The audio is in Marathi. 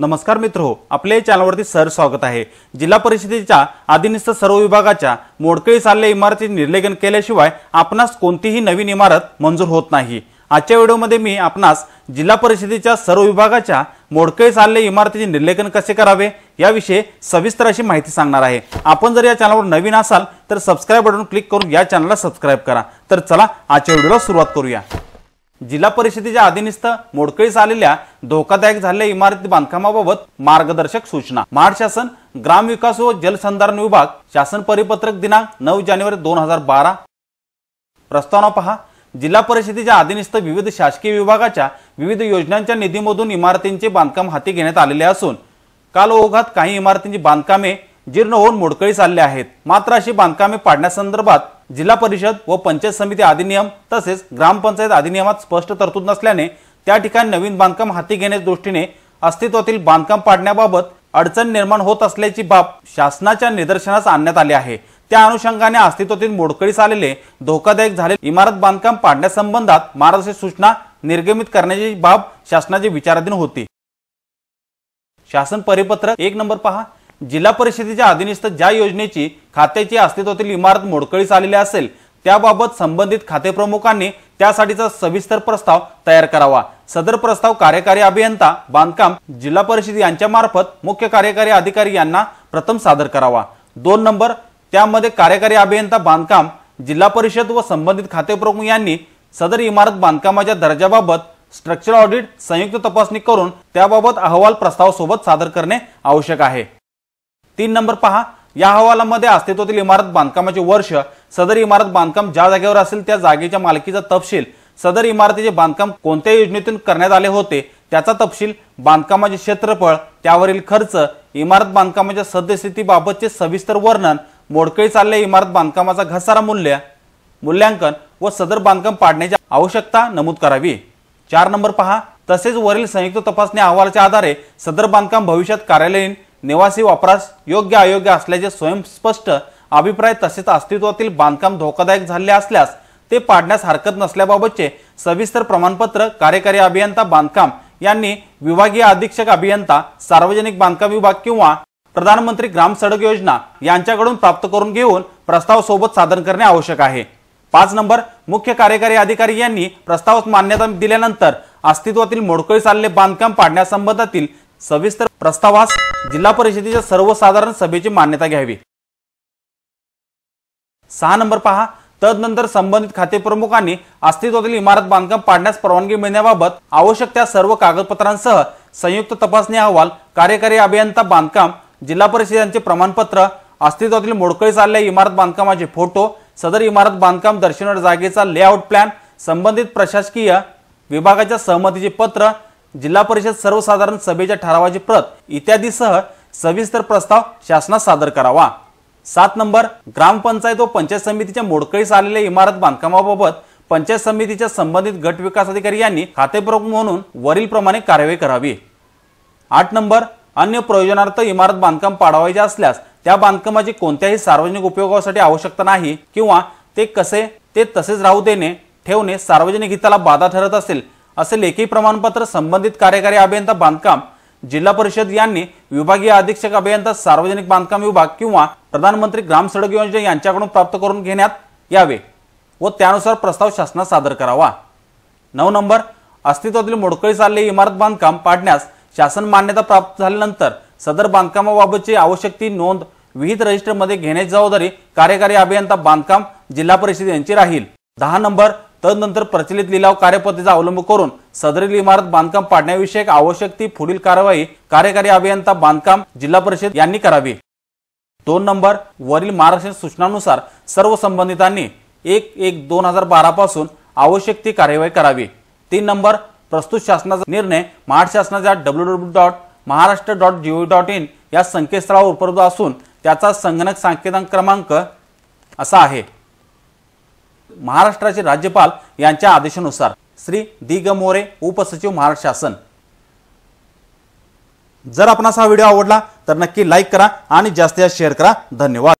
नमस्कार मित्र हो आपल्या चॅनलवरती सर स्वागत आहे जिल्हा परिषदेच्या अधीनस्थ सर्व विभागाच्या मोडकळी चालल्या इमारतीचे निर्लेखन केल्याशिवाय आपणास कोणतीही नवीन इमारत मंजूर होत नाही आजच्या व्हिडिओमध्ये मी आपणास जिल्हा परिषदेच्या सर्व विभागाच्या मोडकळी चालले इमारतीचे निर्लेखन कसे करावे याविषयी सविस्तर अशी माहिती सांगणार आहे आपण जर या चॅनलवर नवीन असाल तर सबस्क्राईब बटन क्लिक करून या चॅनलला सबस्क्राईब करा तर चला आजच्या व्हिडिओला सुरुवात करूया जिल्हा परिषदेच्या अधीनस्थ मोडकळीस आलेल्या धोकादायक झालेल्या इमारती बांधकामाबाबत मार्गदर्शक सूचना महाड शासन ग्रामविकास व जलसंधारण विभाग शासन परिपत्रक दिनांक नऊ जानेवारी दोन हजार बारा प्रस्तावना पहा जिल्हा परिषदेच्या अधीनस्थ विविध शासकीय विभागाच्या विविध योजनांच्या निधीमधून इमारतींचे बांधकाम हाती घेण्यात आलेले असून काल ओघात काही इमारतींची बांधकामे जीर्ण होऊन मोडकळीस आले आहेत मात्र अशी बांधकामे पाडण्यासंदर्भात जिल्हा परिषद व पंचायत समिती अधिनियम तसेच ग्रामपंचायत अधिनियमात स्पष्ट तरतूद नसल्याने त्या ठिकाणी नवीन बांधकाम हाती घेण्याच्या दृष्टीने अस्तित्वातील बांधकाम पाडण्याबाबत अडचण निर्माण होत असल्याची बाब शासनाच्या निदर्शनास आणण्यात आली आहे त्या अनुषंगाने अस्तित्वातील मोडकळीस आलेले धोकादायक झाले इमारत बांधकाम पाडण्यासंबंधात महाराष्ट्र सूचना निर्गमित करण्याची बाब शासनाची विचाराधीन होती शासन परिपत्रक एक नंबर पहा जिल्हा परिषदेच्या अधीनस्थ ज्या योजनेची खात्याची अस्तित्वातील इमारत मोडकळीस आलेली असेल त्याबाबत संबंधित खाते प्रमुखांनी त्यासाठीचा सविस्तर प्रस्ताव तयार करावा सदर प्रस्ताव कार्यकारी अभियंता बांधकाम जिल्हा परिषद यांच्या मार्फत मुख्य कार्यकारी अधिकारी यांना प्रथम सादर करावा दोन नंबर त्यामध्ये कार्यकारी अभियंता बांधकाम जिल्हा परिषद व संबंधित प्रमुख यांनी सदर इमारत बांधकामाच्या दर्जाबाबत स्ट्रक्चर ऑडिट संयुक्त तपासणी करून त्याबाबत अहवाल प्रस्तावासोबत सादर करणे आवश्यक आहे तीन नंबर पहा या अहवालामध्ये अस्तित्वातील इमारत बांधकामाचे वर्ष सदर इमारत बांधकाम ज्या जागेवर असेल त्या जागेच्या मालकीचा तपशील सदर इमारतीचे बांधकाम कोणत्या योजनेतून करण्यात आले होते त्याचा तपशील बांधकामाचे क्षेत्रफळ त्यावरील खर्च इमारत बांधकामाच्या सद्यस्थितीबाबतचे सविस्तर वर्णन मोडकळी चाललेल्या इमारत बांधकामाचा घसारा मूल्य मूल्यांकन व सदर बांधकाम पाडण्याची आवश्यकता नमूद करावी चार नंबर पहा तसेच वरील संयुक्त तपासणी अहवालाच्या आधारे सदर बांधकाम भविष्यात कार्यालयीन निवासी वापरास योग्य अयोग्य असल्याचे स्वयंस्पष्ट अभिप्राय तसेच अस्तित्वातील बांधकाम धोकादायक झाले असल्यास ते पाडण्यास हरकत नसल्याबाबतचे सविस्तर प्रमाणपत्र कार्यकारी अभियंता बांधकाम यांनी विभागीय अधीक्षक अभियंता सार्वजनिक बांधकाम विभाग किंवा प्रधानमंत्री ग्राम सडक योजना यांच्याकडून प्राप्त करून घेऊन प्रस्ताव सोबत सादर करणे आवश्यक आहे पाच नंबर मुख्य कार्यकारी अधिकारी यांनी प्रस्तावास मान्यता दिल्यानंतर अस्तित्वातील मोडकळी चालले बांधकाम पाडण्यासंबंधातील सविस्तर प्रस्तावास जिल्हा परिषदेच्या सर्वसाधारण सभेची मान्यता घ्यावी सहा नंबर पहा तदनंतर संबंधित खातेप्रमुखांनी अस्तित्वातील इमारत बांधकाम पाडण्यास परवानगी मिळण्याबाबत आवश्यक त्या सर्व कागदपत्रांसह संयुक्त तपासणी अहवाल कार्यकारी अभियंता बांधकाम जिल्हा परिषदांचे प्रमाणपत्र अस्तित्वातील मोडकळी चाललेल्या इमारत बांधकामाचे फोटो सदर इमारत बांधकाम दर्शनवर जागेचा लेआउट प्लॅन संबंधित प्रशासकीय विभागाच्या सहमतीचे पत्र जिल्हा परिषद सर्वसाधारण सभेच्या ठरावाची प्रत इत्यादीसह सविस्तर प्रस्ताव शासनास सादर करावा सात नंबर ग्रामपंचायत व पंचायत समितीच्या मोडकळीस आलेल्या इमारत बांधकामाबाबत पंचायत समितीच्या संबंधित गट विकास अधिकारी यांनी खातेप्रमुख म्हणून वरीलप्रमाणे कार्यवाही करावी आठ नंबर अन्य प्रयोजनार्थ इमारत बांधकाम पाडवायचे असल्यास त्या बांधकामाची कोणत्याही सार्वजनिक उपयोगासाठी आवश्यकता नाही किंवा ते कसे ते तसेच राहू देणे ठेवणे सार्वजनिक हिताला बाधा ठरत असेल असे लेखी प्रमाणपत्र संबंधित कार्यकारी अभियंता बांधकाम जिल्हा परिषद यांनी विभागीय अधीक्षक अभियंता सार्वजनिक बांधकाम विभाग किंवा प्रधानमंत्री ग्राम सडक योजना यांच्याकडून प्राप्त करून घेण्यात यावे व त्यानुसार प्रस्ताव शासनात सादर करावा नऊ नंबर अस्तित्वातील मोडकळी चालले इमारत बांधकाम पाडण्यास शासन मान्यता प्राप्त झाल्यानंतर सदर बांधकामाबाबतची आवश्यक ती नोंद विहित रजिस्टरमध्ये घेण्याची जबाबदारी कार्यकारी अभियंता बांधकाम जिल्हा परिषद यांची राहील दहा नंबर तदनंतर प्रचलित लिलाव कार्यपद्धतीचा अवलंब करून सदरील इमारत बांधकाम पाडण्याविषयक आवश्यक ती पुढील कारवाई कार्यकारी अभियंता बांधकाम जिल्हा परिषद यांनी करावी दोन नंबर वरील महाराष्ट्र सूचनानुसार सर्व संबंधितांनी एक एक दोन हजार बारा पासून आवश्यक ती कार्यवाही करावी तीन नंबर प्रस्तुत शासनाचा निर्णय महाराष्ट्र शासनाच्या W W dot Maharashtra dot G O dot in या संकेतस्थळावर उपलब्ध असून त्याचा संगणक संकेतांक क्रमांक असा आहे महाराष्ट्राचे राज्यपाल यांच्या आदेशानुसार श्री दिग मोरे उपसचिव महाराष्ट्र शासन जर आपणास हा व्हिडिओ आवडला तर नक्की लाईक करा आणि जास्तीत जास्त शेअर करा धन्यवाद